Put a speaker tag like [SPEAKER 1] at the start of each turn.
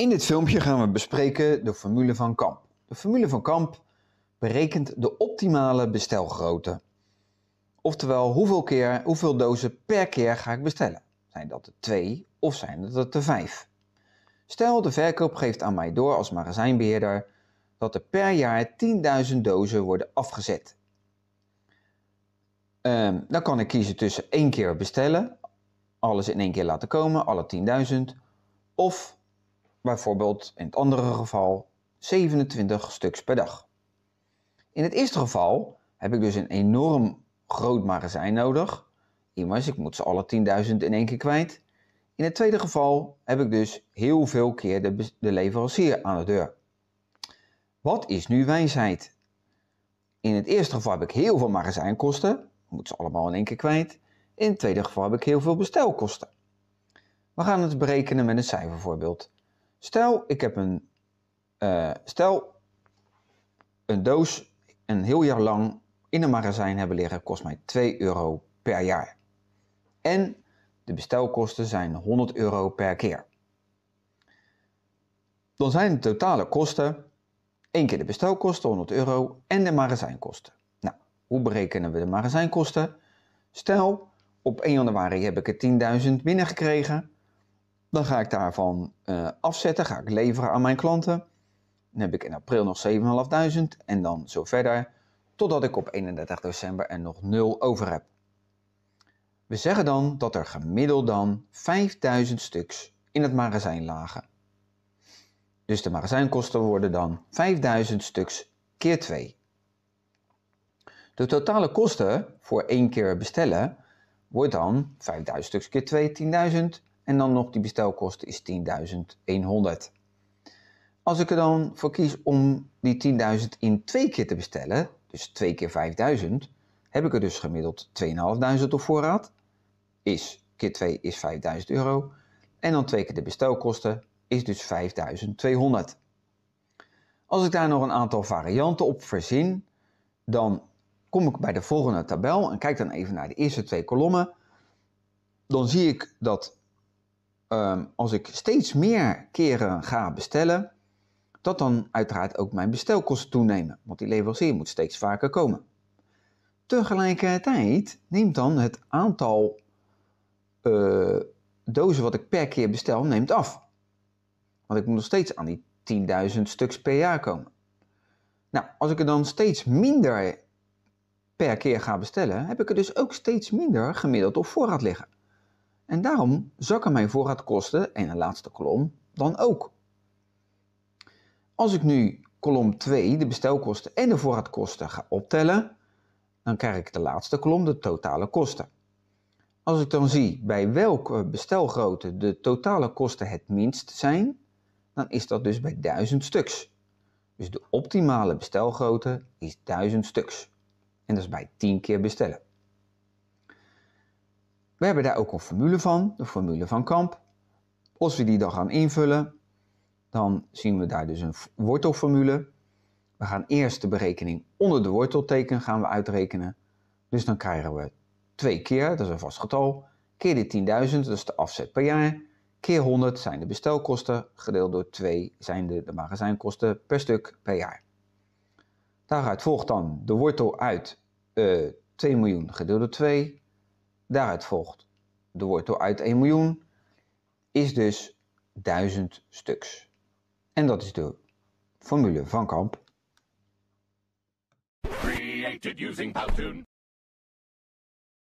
[SPEAKER 1] In dit filmpje gaan we bespreken de formule van Kamp. De formule van Kamp berekent de optimale bestelgrootte. Oftewel, hoeveel, keer, hoeveel dozen per keer ga ik bestellen? Zijn dat er twee of zijn dat er 5? vijf? Stel, de verkoop geeft aan mij door als magazijnbeheerder dat er per jaar 10.000 dozen worden afgezet. Ehm, dan kan ik kiezen tussen één keer bestellen, alles in één keer laten komen, alle 10.000, of bijvoorbeeld in het andere geval 27 stuks per dag. In het eerste geval heb ik dus een enorm groot magazijn nodig. Immers, ik moet ze alle 10.000 in één keer kwijt. In het tweede geval heb ik dus heel veel keer de, de leverancier aan de deur. Wat is nu wijsheid? In het eerste geval heb ik heel veel magazijnkosten. Moet ze allemaal in één keer kwijt. In het tweede geval heb ik heel veel bestelkosten. We gaan het berekenen met een cijfervoorbeeld. Stel, ik heb een, eh, stel een doos een heel jaar lang in een magazijn hebben liggen kost mij 2 euro per jaar. En de bestelkosten zijn 100 euro per keer. Dan zijn de totale kosten één keer de bestelkosten 100 euro en de magazijnkosten. Nou, hoe berekenen we de magazijnkosten? Stel, op 1 januari heb ik er 10.000 binnengekregen. Dan ga ik daarvan uh, afzetten, ga ik leveren aan mijn klanten. Dan heb ik in april nog 7.500 en dan zo verder, totdat ik op 31 december er nog 0 over heb. We zeggen dan dat er gemiddeld dan 5.000 stuks in het magazijn lagen. Dus de magazijnkosten worden dan 5.000 stuks keer 2. De totale kosten voor één keer bestellen wordt dan 5.000 stuks keer 2, 10.000 en dan nog die bestelkosten is 10.100. Als ik er dan voor kies om die 10.000 in twee keer te bestellen, dus twee keer 5.000, heb ik er dus gemiddeld 2.500 op voorraad. Is keer 2 is 5.000 euro. En dan twee keer de bestelkosten is dus 5.200. Als ik daar nog een aantal varianten op verzin, dan kom ik bij de volgende tabel en kijk dan even naar de eerste twee kolommen. Dan zie ik dat Ehm, als ik steeds meer keren ga bestellen, dat dan uiteraard ook mijn bestelkosten toenemen, want die leverancier moet steeds vaker komen. Tegelijkertijd neemt dan het aantal eh, dozen wat ik per keer bestel, neemt af. Want ik moet nog steeds aan die 10.000 stuks per jaar komen. Nou, als ik er dan steeds minder per keer ga bestellen, heb ik er dus ook steeds minder gemiddeld op voorraad liggen. En daarom zakken mijn voorraadkosten in de laatste kolom dan ook. Als ik nu kolom 2, de bestelkosten en de voorraadkosten ga optellen, dan krijg ik de laatste kolom, de totale kosten. Als ik dan zie bij welke bestelgrootte de totale kosten het minst zijn, dan is dat dus bij 1000 stuks. Dus de optimale bestelgrootte is 1000 stuks. En dat is bij 10 keer bestellen. We hebben daar ook een formule van, de formule van Kamp. Als we die dan gaan invullen, dan zien we daar dus een wortelformule. We gaan eerst de berekening onder de wortelteken gaan we uitrekenen. Dus dan krijgen we 2 keer, dat is een vast getal, keer de 10.000, dat is de afzet per jaar, keer 100 zijn de bestelkosten, gedeeld door 2 zijn de, de magazijnkosten per stuk per jaar. Daaruit volgt dan de wortel uit uh, eh, 2 miljoen gedeeld door 2, Daaruit volgt de wortel uit 1 miljoen is dus 1000 stuks. En dat is de formule van Kamp. Created using Powtoon.